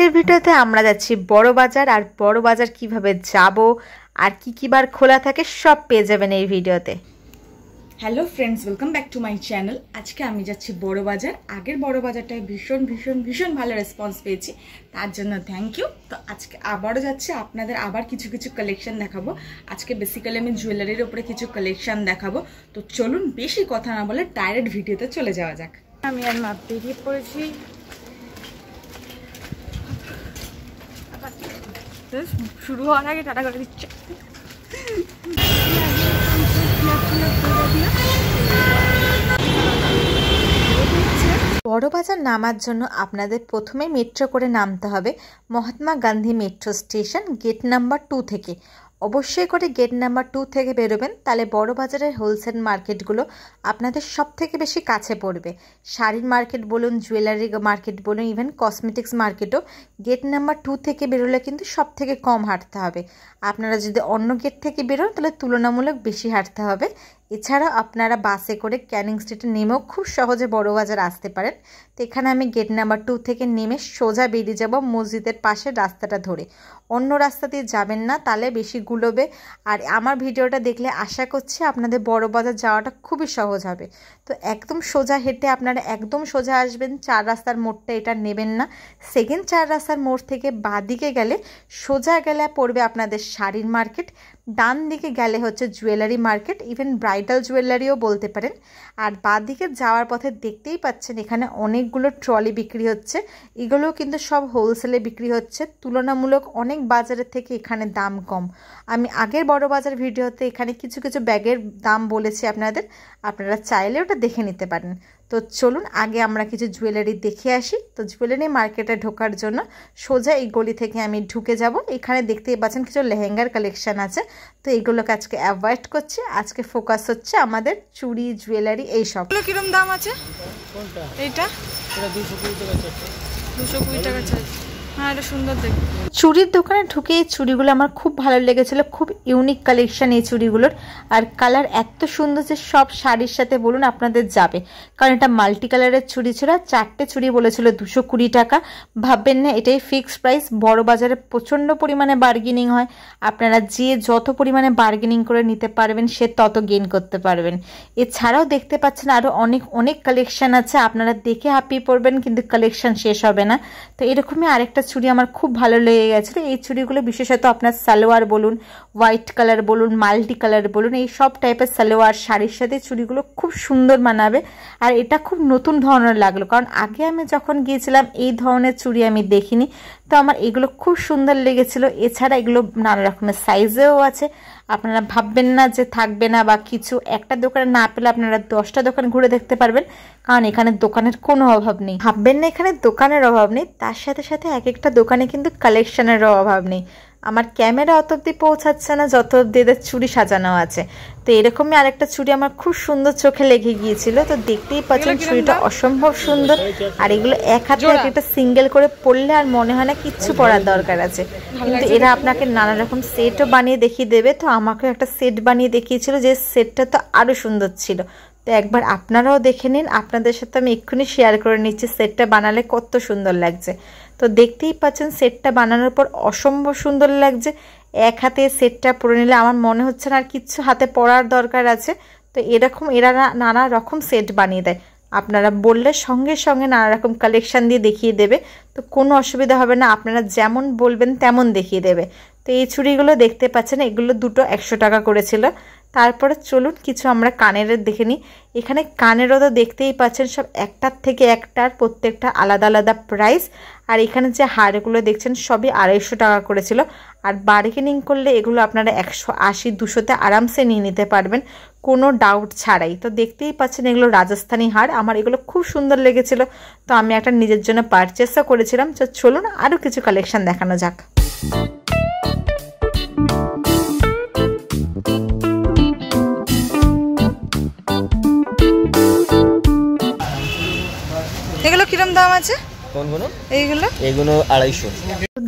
আজকের ভিডিওতে আমরা যাচ্ছি বড় বাজার আর বড় বাজার কিভাবে যাব আর কি কি বার খোলা থাকে সব পেয়ে যাবেন এই ভিডিওতে hello friends welcome back to my channel আজকে আমি যাচ্ছি বড় বাজার আগের বড় বাজারটায় ভীষণ ভীষণ ভীষণ ভালো রেসপন্স পেয়েছি তার জন্য থ্যাংক ইউ তো আজকে আবারও যাচ্ছি আপনাদের আবার কিছু কিছু কালেকশন দেখাবো আজকে বেসিক্যালি আমি জুয়েলারির ওপরে কিছু কালেকশন দেখাবো তো চলুন বেশি কথা না বলে ডাইরেক্ট ভিডিওতে চলে যাওয়া যাক আমি আর মা বেরিয়ে পড়েছি শুরু হওয়ার আগে টাটা করে দিচ্ছে বড়বাজার নামার জন্য আপনাদের প্রথমে মেট্রো করে নামতে হবে Mahatma Gandhi metro station gate number two থেকে অবশ্যই করে গেট নাম্বার টু থেকে বেরোবেন তাহলে বড় বাজারের হোলসেল মার্কেটগুলো আপনাদের সব থেকে বেশি কাছে পড়বে শাড়ির মার্কেট বলুন জুয়েলারি মার্কেট বলুন ইভেন কসমেটিক্স মার্কেটও গেট নাম্বার টু থেকে বেরোলে কিন্তু সব থেকে কম হাঁটতে হবে আপনারা যদি অন্য গেট থেকে বেরোন তাহলে তুলনামূলক বেশি হাঁটতে হবে এছাড়া আপনারা বাসে করে ক্যানিং স্ট্রিটে নেমেও খুব সহজে বড় বাজার আসতে পারেন তো এখানে আমি গেট নাম্বার টু থেকে নেমে সোজা বেরিয়ে যাব মসজিদের পাশের রাস্তাটা ধরে অন্য রাস্তা দিয়ে যাবেন না তাহলে বেশি গুলোবে আর আমার ভিডিওটা দেখলে আশা করছি আপনাদের বড় বাজার যাওয়াটা খুবই সহজ হবে তো একদম সোজা হেঁটে আপনারা একদম সোজা আসবেন চার রাস্তার মোড়টা এটা নেবেন না সেকেন্ড চার রাস্তার মোড় থেকে বাদিকে গেলে সোজা গেলে পড়বে আপনাদের শাড়ির মার্কেট ডান দিকে গেলে হচ্ছে জুয়েলারি মার্কেট ইভেন ব্রাইডাল জুয়েলারিও বলতে পারেন আর বাঁ দিকে যাওয়ার পথে দেখতেই পাচ্ছেন এখানে অনেকগুলো ট্রলি বিক্রি হচ্ছে এগুলোও কিন্তু সব হোলসেলে বিক্রি হচ্ছে তুলনামূলক অনেক বাজারের থেকে এখানে দাম কম আমি আগের বড় বাজার ভিডিওতে এখানে কিছু কিছু ব্যাগের দাম বলেছি আপনাদের আপনারা চাইলে ওটা দেখে নিতে পারেন তো চলুন আগে আমরা কিছু জুয়েলারি দেখে আসি তো জুয়েলারি মার্কেটে ঢোকার জন্য সোজা এই গলি থেকে আমি ঢুকে যাব এখানে দেখতেই পাচ্ছেন কিছু লেহেঙ্গার কালেকশান আছে তো এইগুলোকে আজকে অ্যাভয়েড করছি আজকে ফোকাস হচ্ছে আমাদের চুড়ি জুয়েলারি এইসব কিরম দাম আছে এইটা দুশো কুড়ি টাকা দুশো কুড়ি টাকা চাইছে হ্যাঁ সুন্দর চুড়ির দোকানে ঢুকে এই চুড়িগুলো আমার খুব ভালো লেগেছিল খুব ইউনিক কালেকশান এই চুড়িগুলোর আর কালার এত সুন্দর যে সব শাড়ির সাথে বলুন আপনাদের যাবে কারণ এটা মাল্টি কালারের চুড়ি ছিল চারটে চুড়ি বলেছিল দুশো কুড়ি টাকা ভাববেন না এটাই ফিক্স প্রাইস বড় বাজারে প্রচণ্ড পরিমাণে বার্গেনিং হয় আপনারা যে যত পরিমাণে বার্গেনিং করে নিতে পারবেন সে তত গেইন করতে পারবেন এছাড়াও দেখতে পাচ্ছেন আরও অনেক অনেক কালেকশান আছে আপনারা দেখে হ্যাপি পড়বেন কিন্তু কালেকশান শেষ হবে না তো এরকমই আরেকটা চুড়ি আমার খুব ভালো লেগে গেছিলো এই চুড়িগুলো বিশেষত আপনার সালোয়ার বলুন হোয়াইট কালার বলুন মাল্টি কালার বলুন এই সব টাইপের সালোয়ার শাড়ির সাথে চুড়িগুলো খুব সুন্দর মানাবে আর এটা খুব নতুন ধরনের লাগলো কারণ আগে আমি যখন গিয়েছিলাম এই ধরনের চুড়ি আমি দেখিনি তো আমার এগুলো খুব সুন্দর লেগেছিল এছাড়া এগুলো নানা রকমের সাইজেও আছে আপনারা ভাববেন না যে থাকবে না বা কিছু একটা দোকানে না পেলে আপনারা দশটা দোকান ঘুরে দেখতে পারবেন কারণ এখানে দোকানের কোনো অভাব নেই ভাববেন না এখানে দোকানের অভাব নেই তার সাথে সাথে এক একটা দোকানে কিন্তু কালেকশানেরও অভাব নেই আমার ক্যামেরা অত অব্দি পৌঁছাচ্ছে না যত অব্দি এদের চুরি সাজানো আছে তো এরকমই আরেকটা ছুরি আমার খুব সুন্দর চোখে লেগে গিয়েছিল তো দেখতেই পাচ্ছেন ছুরিটা অসম্ভব সুন্দর আর এগুলো এক হাতে একটা সিঙ্গেল করে পড়লে আর মনে হয় না কিচ্ছু পড়ার দরকার আছে কিন্তু এরা আপনাকে নানা রকম সেটও বানিয়ে দেখিয়ে দেবে তো আমাকেও একটা সেট বানিয়ে দেখিয়েছিল যে সেটটা তো আরও সুন্দর ছিল তো একবার আপনারাও দেখে নিন আপনাদের সাথে আমি এক্ষুনি শেয়ার করে নিচ্ছি সেটটা বানালে কত সুন্দর লাগছে তো দেখতেই পাচ্ছেন সেটটা বানানোর পর অসম্ভব সুন্দর লাগছে এক হাতে সেটটা পরে নিলে আমার মনে হচ্ছে না আর কিচ্ছু হাতে পরার দরকার আছে তো এরকম এরা নানা রকম সেট বানিয়ে দেয় আপনারা বললে সঙ্গে সঙ্গে নানা রকম কালেকশান দিয়ে দেখিয়ে দেবে তো কোনো অসুবিধা হবে না আপনারা যেমন বলবেন তেমন দেখিয়ে দেবে তো এই ছুরিগুলো দেখতে পাচ্ছেন এগুলো দুটো একশো টাকা করেছিল তারপরে চলুন কিছু আমরা কানের দেখে নিই এখানে কানেরও তো দেখতেই পাচ্ছেন সব একটার থেকে একটার প্রত্যেকটা আলাদা আলাদা প্রাইস আর এখানে যে হারগুলো দেখছেন সবই আড়াইশো টাকা করেছিল আর বার্গেনিং করলে এগুলো আপনারা একশো আশি দুশোতে আরামসে নিয়ে নিতে পারবেন কোনো ডাউট ছাড়াই তো দেখতেই পাচ্ছেন এগুলো রাজস্থানি হার আমার এগুলো খুব সুন্দর লেগেছিল তো আমি একটা নিজের জন্য পারচেসও করেছিলাম তো চলুন আরও কিছু কালেকশান দেখানো যাক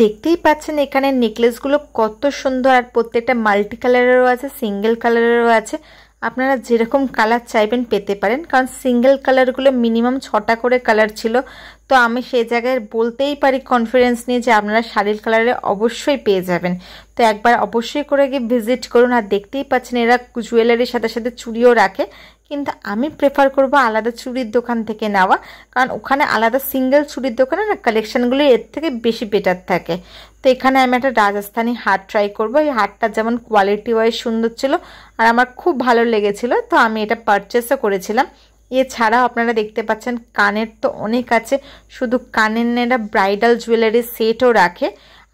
দেখতেই পাচ্ছেন এখানে নেকলেসগুলো কত সুন্দর আর প্রত্যেকটা মাল্টি কালারেরও আছে সিঙ্গেল কালারেরও আছে আপনারা যেরকম কালার চাইবেন পেতে পারেন কারণ সিঙ্গেল কালারগুলো মিনিমাম ছটা করে কালার ছিল তো আমি সেই জায়গায় বলতেই পারি কনফিডেন্স নিয়ে যে আপনারা শাড়ির কালারে অবশ্যই পেয়ে যাবেন তো একবার অবশ্যই করে গিয়ে ভিজিট করুন আর দেখতেই পাচ্ছেন এরা জুয়েলারির সাথে সাথে চুড়িও রাখে কিন্তু আমি প্রেফার করব আলাদা চুরির দোকান থেকে নেওয়া কারণ ওখানে আলাদা সিঙ্গেল চুরির দোকানে না কালেকশানগুলো এর থেকে বেশি বেটার থাকে তো এখানে আমি একটা রাজস্থানি হাট ট্রাই করব এই হাটটা যেমন কোয়ালিটি ওয়াইজ সুন্দর ছিল আর আমার খুব ভালো লেগেছিল তো আমি এটা পারচেসও করেছিলাম এছাড়াও আপনারা দেখতে পাচ্ছেন কানের তো অনেক আছে শুধু কানের নেরা ব্রাইডাল জুয়েলারি সেটও রাখে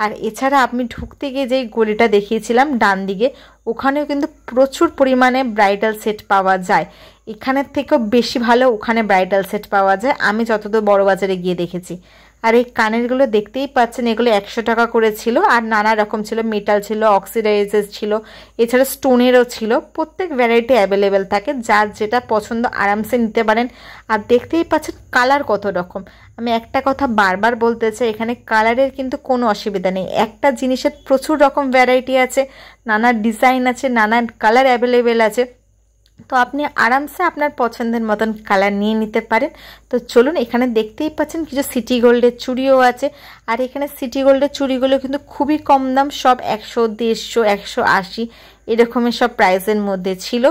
আর এছাড়া আপনি ঢুকতে গিয়ে যেই গলিটা দেখিয়েছিলাম ডান দিকে ওখানেও কিন্তু প্রচুর পরিমাণে ব্রাইডাল সেট পাওয়া যায় এখানের থেকেও বেশি ভালো ওখানে ব্রাইডাল সেট পাওয়া যায় আমি যতদূর বড় বাজারে গিয়ে দেখেছি আর এই কানেরগুলো দেখতেই পাচ্ছেন এগুলো একশো টাকা করে ছিল আর নানা রকম ছিল মেটাল ছিল অক্সিডাইজেস ছিল এছাড়া স্টোনেরও ছিল প্রত্যেক ভ্যারাইটি অ্যাভেলেবেল থাকে যার যেটা পছন্দ আরামসে নিতে পারেন আর দেখতেই পাচ্ছেন কালার কত রকম আমি একটা কথা বারবার বলতে চাই এখানে কালারের কিন্তু কোনো অসুবিধা নেই একটা জিনিসের প্রচুর রকম ভ্যারাইটি আছে নানা ডিজাইন আছে নানা কালার অ্যাভেলেবেল আছে তো আপনি আরামসে আপনার পছন্দের মতন কালার নিয়ে নিতে পারেন তো চলুন এখানে দেখতেই পাচ্ছেন কিছু সিটি গোল্ডের চুড়িও আছে আর এখানে সিটি গোল্ডের চুড়িগুলো কিন্তু খুবই কম দাম সব একশো দেড়শো একশো আশি এরকমের সব প্রাইসের মধ্যে ছিল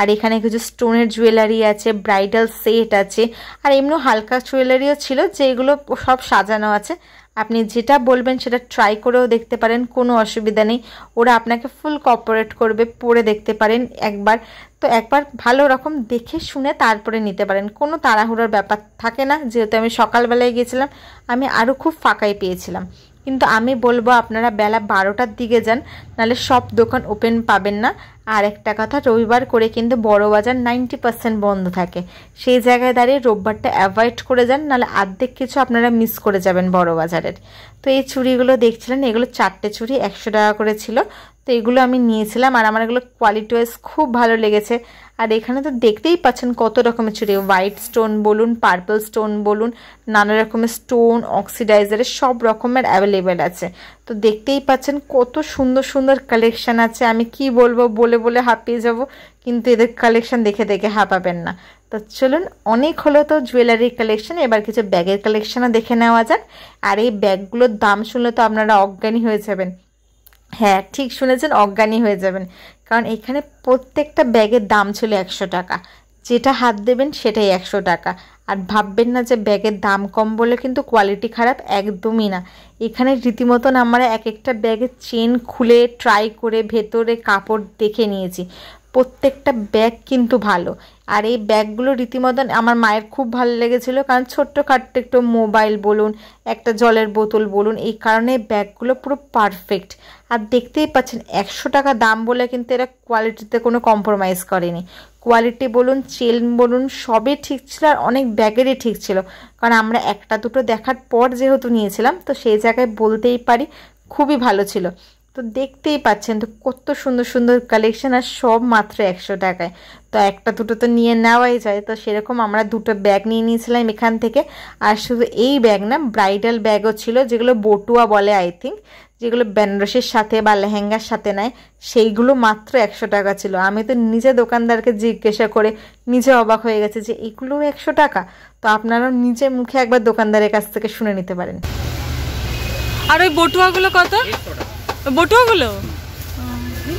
আর এখানে কিছু স্টোনের জুয়েলারি আছে ব্রাইডাল সেট আছে আর এমনি হালকা জুয়েলারিও ছিল যেগুলো সব সাজানো আছে আপনি যেটা বলবেন সেটা ট্রাই করেও দেখতে পারেন কোনো অসুবিধা নেই ওরা আপনাকে ফুল কপারেট করবে পরে দেখতে পারেন একবার তো একবার ভালো রকম দেখে শুনে তারপরে নিতে পারেন কোনো তাড়াহুড়োর ব্যাপার থাকে না যেহেতু আমি সকালবেলায় গিয়েছিলাম আমি আরও খুব ফাঁকাই পেয়েছিলাম কিন্তু আমি বলবো আপনারা বেলা বারোটার দিকে যান নাহলে সব দোকান ওপেন পাবেন না আর একটা কথা রবিবার করে কিন্তু বড় বাজার নাইনটি পার্সেন্ট বন্ধ থাকে সেই জায়গায় দাঁড়িয়ে রোববারটা অ্যাভয়েড করে যান নাহলে আর্ধেক কিছু আপনারা মিস করে যাবেন বড় বাজারের তো এই ছুরিগুলো দেখছিলেন এগুলো চারটে ছুরি একশো টাকা করে ছিল তো এগুলো আমি নিয়েছিলাম আর আমার এগুলো কোয়ালিটি ওয়াইজ খুব ভালো লেগেছে আর এখানে তো দেখতেই পাচ্ছেন কত রকমের চুড়ি হোয়াইট স্টোন বলুন পার্পল স্টোন বলুন নানা রকমের স্টোন অক্সিডাইজারের সব রকমের অ্যাভেলেবেল আছে তো দেখতেই পাচ্ছেন কত সুন্দর সুন্দর কালেকশান আছে আমি কি বলবো বলে বলে হাঁপিয়ে যাব কিন্তু এদের কালেকশান দেখে দেখে হাঁপাবেন না তো চলুন অনেক হলো তো জুয়েলারি কালেকশান এবার কিছু ব্যাগের কালেকশানও দেখে নেওয়া যাক আর এই ব্যাগগুলোর দাম শুনলে তো আপনারা অজ্ঞানী হয়ে যাবেন হ্যাঁ ঠিক শুনেছেন অজ্ঞানী হয়ে যাবেন কারণ এখানে প্রত্যেকটা ব্যাগের দাম ছিল একশো টাকা যেটা হাত দেবেন সেটাই একশো টাকা আর ভাববেন না যে ব্যাগের দাম কম বলে কিন্তু কোয়ালিটি খারাপ একদমই না এখানে রীতিমতন আমরা এক একটা ব্যাগের চেন খুলে ট্রাই করে ভেতরে কাপড় দেখে নিয়েছি প্রত্যেকটা ব্যাগ কিন্তু ভালো আর এই ব্যাগগুলো রীতিমতন আমার মায়ের খুব ভালো লেগেছিলো কারণ ছোট্ট ছোট্টখাট্ট একটু মোবাইল বলুন একটা জলের বোতল বলুন এই কারণে ব্যাগগুলো পুরো পারফেক্ট আর দেখতেই পাচ্ছেন একশো টাকা দাম বলে কিন্তু এরা কোয়ালিটিতে কোনো কম্প্রোমাইজ করেনি কোয়ালিটি বলুন চেন বলুন সবই ঠিক ছিল আর অনেক ব্যাগেরই ঠিক ছিল কারণ আমরা একটা দুটো দেখার পর যেহেতু নিয়েছিলাম তো সেই জায়গায় বলতেই পারি খুবই ভালো ছিল তো দেখতেই পাচ্ছেন তো কত সুন্দর সুন্দর কালেকশন আর সব মাত্র একশো টাকায় তো একটা দুটো তো নিয়ে নেওয়াই যায় তো সেরকম আমরা দুটো ব্যাগ নিয়ে নিয়েছিলাম এখান থেকে আর শুধু এই ব্যাগ না ব্রাইডাল ব্যাগও ছিল যেগুলো বটুয়া বলে আই থিঙ্ক যেগুলো বেনারসের সাথে বা লেহেঙ্গার সাথে নেয় সেইগুলো মাত্র একশো টাকা ছিল আমি তো নিজে দোকানদারকে জিজ্ঞাসা করে নিজে অবাক হয়ে গেছে যে এগুলো একশো টাকা তো আপনারাও নিজে মুখে একবার দোকানদারের কাছ থেকে শুনে নিতে পারেন আর ওই বটুয়াগুলো কত টাকা বটুয়াগুলো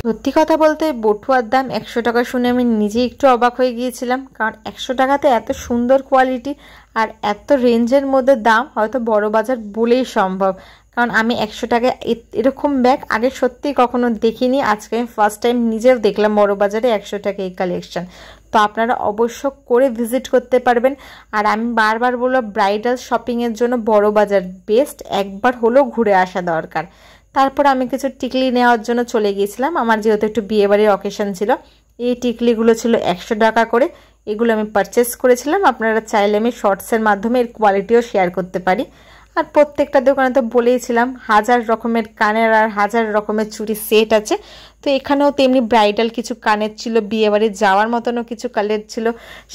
সত্যি কথা বলতে বটুয়ার দাম একশো টাকা শুনে আমি নিজে একটু অবাক হয়ে গিয়েছিলাম কারণ একশো টাকাতে এত সুন্দর কোয়ালিটি আর এত রেঞ্জের মধ্যে দাম হয়তো বড় বাজার বলেই সম্ভব কারণ আমি একশো টাকা এরকম ব্যাগ আগে সত্যি কখনো দেখিনি আজকে আমি ফার্স্ট টাইম নিজেও দেখলাম বড় বাজারে একশো টাকা এই কালেকশান তো আপনারা অবশ্য করে ভিজিট করতে পারবেন আর আমি বারবার বললাম ব্রাইডাল শপিংয়ের জন্য বড় বাজার বেস্ট একবার হলেও ঘুরে আসা দরকার তারপর আমি কিছু টিকলি নেওয়ার জন্য চলে গিয়েছিলাম আমার যেহেতু একটু বিয়েবাড়ির অকেশন ছিল এই টিকলিগুলো ছিল একশো টাকা করে এগুলো আমি পারচেস করেছিলাম আপনারা চাইলে আমি শর্টসের মাধ্যমে এর কোয়ালিটিও শেয়ার করতে পারি আর প্রত্যেকটা দোকানে তো বলেইছিলাম হাজার রকমের কানের আর হাজার রকমের চুরি সেট আছে তো এখানেও তেমনি ব্রাইডাল কিছু কানের ছিল বিয়েবাড়ি যাওয়ার মতনও কিছু কালের ছিল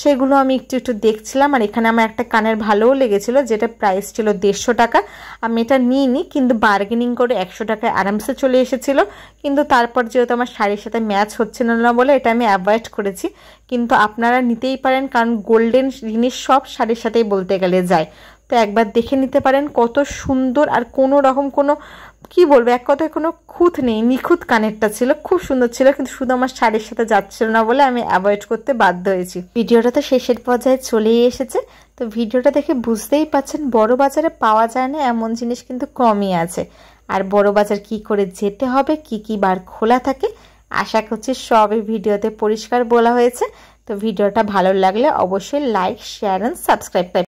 সেগুলো আমি একটু একটু দেখছিলাম আর এখানে আমার একটা কানের ভালোও লেগেছিল যেটা প্রাইস ছিল দেড়শো টাকা আমি এটা নিইনি কিন্তু বার্গেনিং করে একশো টাকায় আরামসে চলে এসেছিল কিন্তু তারপর যেহেতু আমার শাড়ির সাথে ম্যাচ হচ্ছে না বলে এটা আমি অ্যাভয়েড করেছি কিন্তু আপনারা নিতেই পারেন কারণ গোল্ডেন জিনিস সব শাড়ির সাথেই বলতে গেলে যায় তো একবার দেখে নিতে পারেন কত সুন্দর আর কোনো রকম কোনো কি বলবো এক কথায় কোনো খুঁত নেই নিখুঁত কানেরটা ছিল খুব সুন্দর ছিল কিন্তু শুধু আমার শাড়ির সাথে যাচ্ছিল না বলে আমি অ্যাভয়েড করতে বাধ্য হয়েছি ভিডিওটা তো শেষের পর্যায়ে চলেই এসেছে তো ভিডিওটা দেখে বুঝতেই পাচ্ছেন বড় বাজারে পাওয়া যায় না এমন জিনিস কিন্তু কমই আছে আর বড় বাজার কি করে যেতে হবে কি কি বার খোলা থাকে আশা করছি সবই ভিডিওতে পরিষ্কার বলা হয়েছে তো ভিডিওটা ভালো লাগলে অবশ্যই লাইক শেয়ার অ্যান্ড সাবস্ক্রাইব